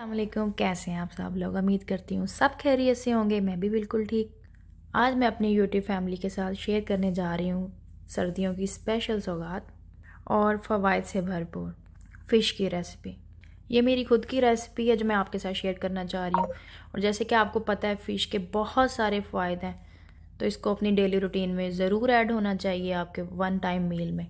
अल्लाम कैसे हैं आप सब लोग उम्मीद करती हूँ सब खैरियत से होंगे मैं भी बिल्कुल ठीक आज मैं अपनी यूट्यूब फैमिली के साथ शेयर करने जा रही हूँ सर्दियों की स्पेशल सौगात और फ़वाद से भरपूर फ़िश की रेसिपी ये मेरी खुद की रेसिपी है जो मैं आपके साथ शेयर करना चाह रही हूँ और जैसे कि आपको पता है फ़िश के बहुत सारे फ़ायदे हैं तो इसको अपनी डेली रूटीन में ज़रूर ऐड होना चाहिए आपके वन टाइम मील में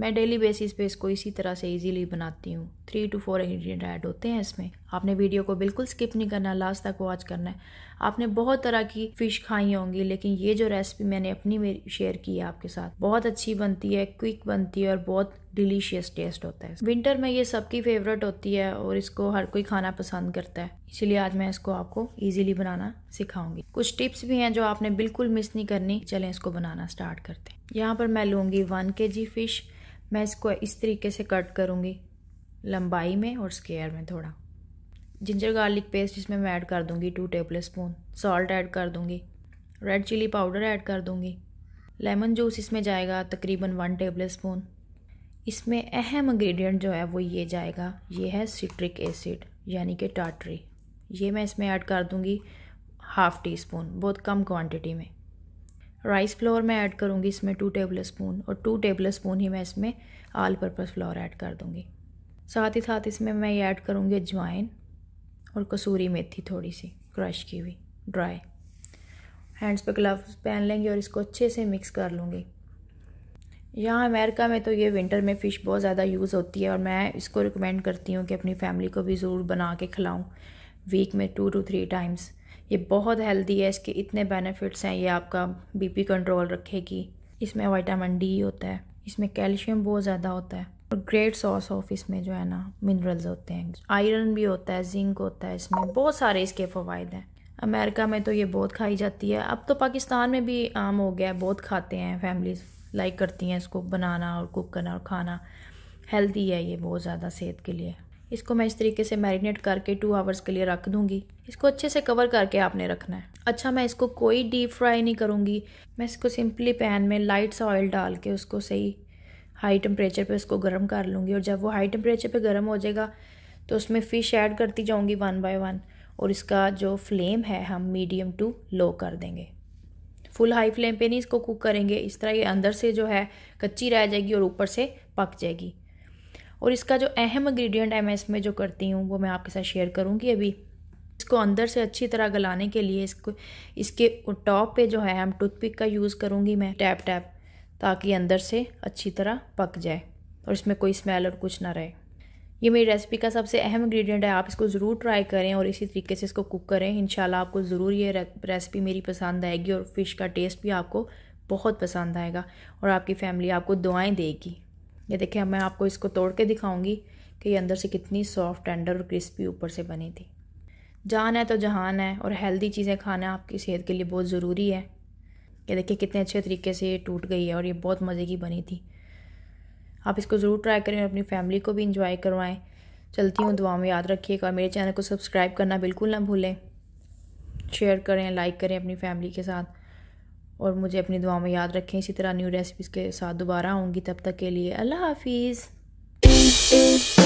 मैं डेली बेसिस पे इसको इसी तरह से इजीली बनाती हूँ three two four ingredient add होते हैं इसमें आपने वीडियो को बिल्कुल स्किप नहीं करना लास्ट तक वॉच करना है आपने बहुत तरह की फ़िश खाई होंगी लेकिन ये जो रेसिपी मैंने अपनी शेयर की है आपके साथ बहुत अच्छी बनती है क्विक बनती है और बहुत डिलीशियस टेस्ट होता है विंटर में ये सबकी फेवरेट होती है और इसको हर कोई खाना पसंद करता है इसलिए आज मैं इसको आपको इजीली बनाना सिखाऊंगी कुछ टिप्स भी हैं जो आपने बिल्कुल मिस नहीं करनी चले इसको बनाना स्टार्ट करते हैं यहाँ पर मैं लूंगी वन के जी फिश मैं इसको इस तरीके से कट करूंगी लंबाई में और स्केयर में थोड़ा जिंजर गार्लिक पेस्ट इसमें मैं ऐड कर दूँगी two tablespoon salt add कर दूँगी रेड चिली पाउडर ऐड कर दूँगी लेमन जूस इसमें जाएगा तकरीबन वन टेबल स्पून इसमें अहम इंग्रेडिएंट जो है वो ये जाएगा ये है सिट्रिक एसिड यानी कि टाटरी ये मैं इसमें ऐड कर दूँगी हाफ़ टी स्पून बहुत कम क्वांटिटी में राइस फ्लोर मैं ऐड करूँगी इसमें टू टेबल स्पून और टू टेबल स्पून ही मैं इसमें आल पर्पज़ फ्लोर ऐड कर दूँगी साथ ही साथ इसमें मैं ऐड करूँगी अजवाइन और कसूरी मेथी थोड़ी सी क्रश की हुई ड्राई हैंड्स पे ग्लव्स पहन लेंगे और इसको अच्छे से मिक्स कर लूँगी यहाँ अमेरिका में तो ये विंटर में फ़िश बहुत ज़्यादा यूज़ होती है और मैं इसको रिकमेंड करती हूँ कि अपनी फैमिली को भी ज़रूर बना के खिलाऊँ वीक में टू टू थ्री टाइम्स ये बहुत हेल्दी है इसके इतने बेनिफिट्स हैं ये आपका बीपी कंट्रोल रखेगी इसमें वाइटामिन डी होता है इसमें कैल्शियम बहुत ज़्यादा होता है और ग्रेट सॉस ऑफ इसमें जो है ना मिनरल्स होते हैं आयरन भी होता है जिंक होता है इसमें बहुत सारे इसके फ़वाद हैं अमेरिका में तो ये बहुत खाई जाती है अब तो पाकिस्तान में भी आम हो गया है बहुत खाते हैं फैमिलीज लाइक करती हैं इसको बनाना और कुक करना और खाना हेल्दी है ये बहुत ज़्यादा सेहत के लिए इसको मैं इस तरीके से मैरिनेट करके टू आवर्स के लिए रख दूंगी इसको अच्छे से कवर करके आपने रखना है अच्छा मैं इसको कोई डीप फ्राई नहीं करूँगी मैं इसको सिंपली पैन में लाइट सा ऑयल डाल के उसको सही हाई टेम्परेचर पे उसको गर्म कर लूँगी और जब वो हाई टेम्परेचर पे गर्म हो जाएगा तो उसमें फ़िश ऐड करती जाऊँगी वन बाय वन और इसका जो फ्लेम है हम मीडियम टू लो कर देंगे फुल हाई फ्लेम पे नहीं इसको कुक करेंगे इस तरह ये अंदर से जो है कच्ची रह जाएगी और ऊपर से पक जाएगी और इसका जो अहम इंग्रेडिएंट है मैं इसमें जो करती हूँ वो मैं आपके साथ शेयर करूँगी अभी इसको अंदर से अच्छी तरह गलाने के लिए इसको इसके टॉप पे जो है हम टूथपिक का यूज़ करूँगी मैं टैप टैप ताकि अंदर से अच्छी तरह पक जाए और इसमें कोई स्मेल और कुछ ना रहे ये मेरी रेसिपी का सबसे अहम इंग्रेडिएंट है आप इसको ज़रूर ट्राई करें और इसी तरीके से इसको कुक करें इन आपको ज़रूर ये रेसिपी मेरी पसंद आएगी और फ़िश का टेस्ट भी आपको बहुत पसंद आएगा और आपकी फैमिली आपको दुआएं देगी ये देखिए मैं आपको इसको तोड़ के दिखाऊंगी कि ये अंदर से कितनी सॉफ्ट टेंडर और क्रिस्पी ऊपर से बनी थी जान है तो जहान है और हेल्दी चीज़ें खाना आपकी सेहत के लिए बहुत ज़रूरी है ये देखिए कितने अच्छे तरीके से ये टूट गई है और ये बहुत मज़े की बनी थी आप इसको ज़रूर ट्राई करें और अपनी फैमिली को भी इंजॉय करवाएं चलती हूँ दुआ में याद रखिएगा मेरे चैनल को सब्सक्राइब करना बिल्कुल ना भूलें शेयर करें लाइक करें अपनी फैमिली के साथ और मुझे अपनी दुआ में याद रखें इसी तरह न्यू रेसिपीज़ के साथ दोबारा आऊँगी तब तक के लिए अल्लाह हाफिज़